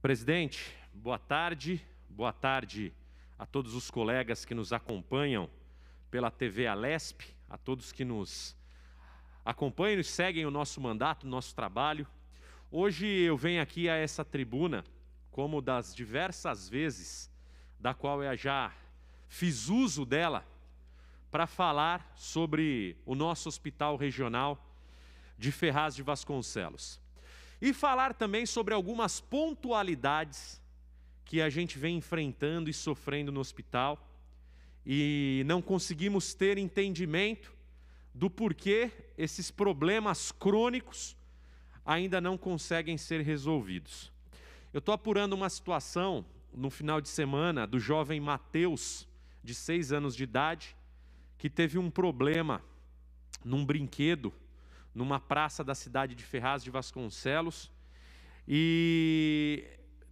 Presidente, boa tarde. Boa tarde a todos os colegas que nos acompanham pela TV Alesp, a todos que nos acompanham e seguem o nosso mandato, o nosso trabalho. Hoje eu venho aqui a essa tribuna, como das diversas vezes da qual eu já fiz uso dela, para falar sobre o nosso hospital regional de Ferraz de Vasconcelos e falar também sobre algumas pontualidades que a gente vem enfrentando e sofrendo no hospital e não conseguimos ter entendimento do porquê esses problemas crônicos ainda não conseguem ser resolvidos. Eu estou apurando uma situação no final de semana do jovem Mateus, de seis anos de idade, que teve um problema num brinquedo numa praça da cidade de Ferraz de Vasconcelos. E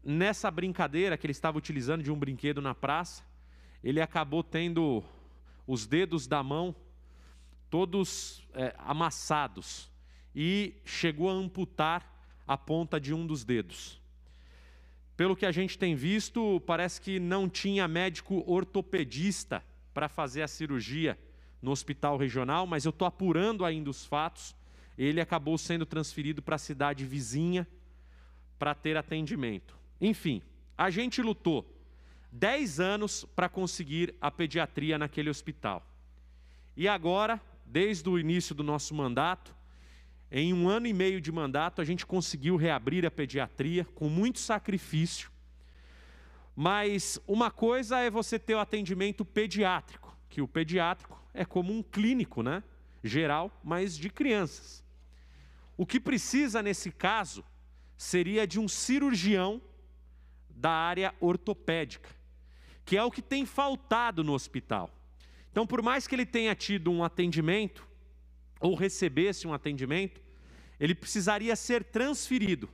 nessa brincadeira que ele estava utilizando de um brinquedo na praça, ele acabou tendo os dedos da mão todos é, amassados e chegou a amputar a ponta de um dos dedos. Pelo que a gente tem visto, parece que não tinha médico ortopedista para fazer a cirurgia no hospital regional, mas eu estou apurando ainda os fatos ele acabou sendo transferido para a cidade vizinha para ter atendimento. Enfim, a gente lutou 10 anos para conseguir a pediatria naquele hospital. E agora, desde o início do nosso mandato, em um ano e meio de mandato, a gente conseguiu reabrir a pediatria com muito sacrifício. Mas uma coisa é você ter o atendimento pediátrico, que o pediátrico é como um clínico, né? Geral, mas de crianças. O que precisa nesse caso seria de um cirurgião da área ortopédica, que é o que tem faltado no hospital. Então, por mais que ele tenha tido um atendimento, ou recebesse um atendimento, ele precisaria ser transferido.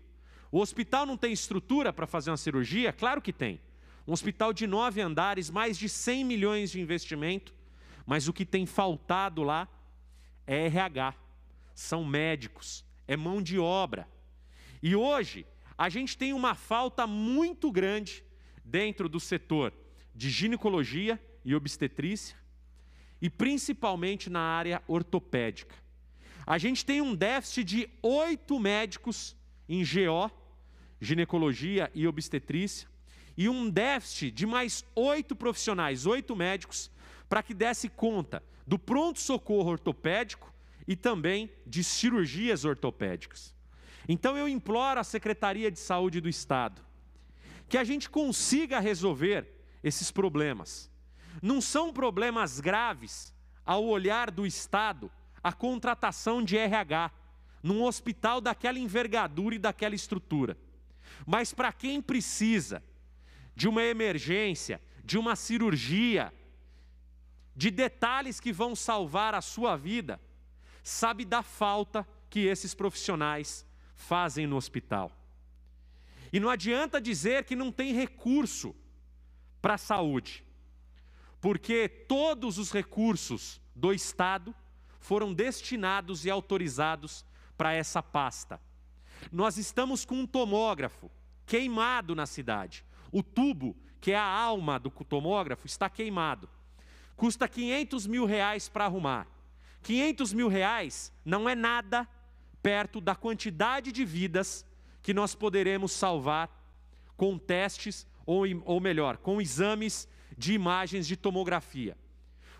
O hospital não tem estrutura para fazer uma cirurgia? Claro que tem. Um hospital de nove andares, mais de 100 milhões de investimento, mas o que tem faltado lá é RH, são médicos, é mão de obra. E hoje, a gente tem uma falta muito grande dentro do setor de ginecologia e obstetrícia, e principalmente na área ortopédica. A gente tem um déficit de oito médicos em GO, ginecologia e obstetrícia, e um déficit de mais oito profissionais, oito médicos, para que desse conta do pronto-socorro ortopédico e também de cirurgias ortopédicas. Então eu imploro à Secretaria de Saúde do Estado que a gente consiga resolver esses problemas. Não são problemas graves ao olhar do Estado a contratação de RH num hospital daquela envergadura e daquela estrutura. Mas para quem precisa de uma emergência, de uma cirurgia, de detalhes que vão salvar a sua vida, sabe da falta que esses profissionais fazem no hospital. E não adianta dizer que não tem recurso para a saúde, porque todos os recursos do Estado foram destinados e autorizados para essa pasta. Nós estamos com um tomógrafo queimado na cidade. O tubo, que é a alma do tomógrafo, está queimado. Custa 500 mil reais para arrumar. 500 mil reais não é nada perto da quantidade de vidas que nós poderemos salvar com testes, ou, ou melhor, com exames de imagens de tomografia.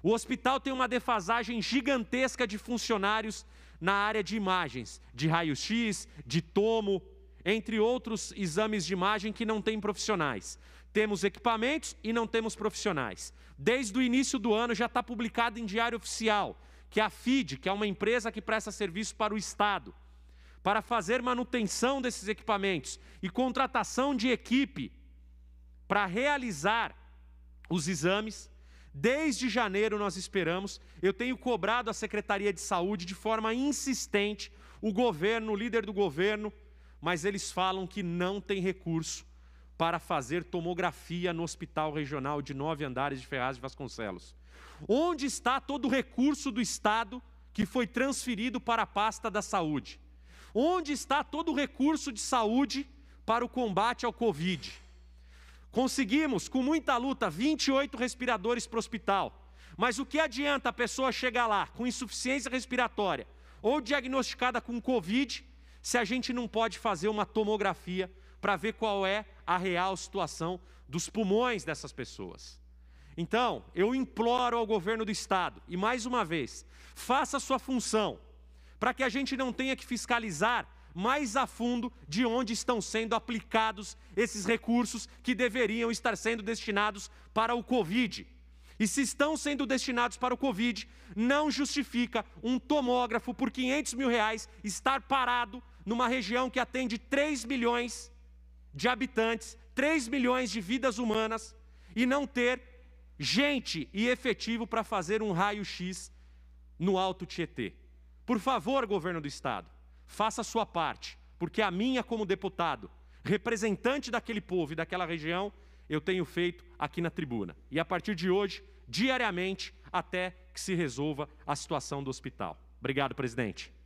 O hospital tem uma defasagem gigantesca de funcionários na área de imagens, de raio-x, de tomo, entre outros exames de imagem que não têm profissionais. Temos equipamentos e não temos profissionais. Desde o início do ano já está publicado em Diário Oficial que é a FID, que é uma empresa que presta serviço para o Estado, para fazer manutenção desses equipamentos e contratação de equipe para realizar os exames. Desde janeiro nós esperamos, eu tenho cobrado a Secretaria de Saúde de forma insistente, o governo, o líder do governo, mas eles falam que não tem recurso para fazer tomografia no Hospital Regional de Nove Andares de Ferraz de Vasconcelos. Onde está todo o recurso do Estado que foi transferido para a pasta da saúde? Onde está todo o recurso de saúde para o combate ao Covid? Conseguimos, com muita luta, 28 respiradores para o hospital. Mas o que adianta a pessoa chegar lá com insuficiência respiratória ou diagnosticada com Covid se a gente não pode fazer uma tomografia para ver qual é a real situação dos pulmões dessas pessoas. Então, eu imploro ao governo do Estado, e mais uma vez, faça a sua função, para que a gente não tenha que fiscalizar mais a fundo de onde estão sendo aplicados esses recursos que deveriam estar sendo destinados para o Covid. E se estão sendo destinados para o Covid, não justifica um tomógrafo por 500 mil reais estar parado numa região que atende 3 milhões de habitantes, 3 milhões de vidas humanas e não ter gente e efetivo para fazer um raio-x no Alto Tietê. Por favor, governo do estado, faça a sua parte, porque a minha como deputado, representante daquele povo e daquela região, eu tenho feito aqui na tribuna. E a partir de hoje, diariamente, até que se resolva a situação do hospital. Obrigado, presidente.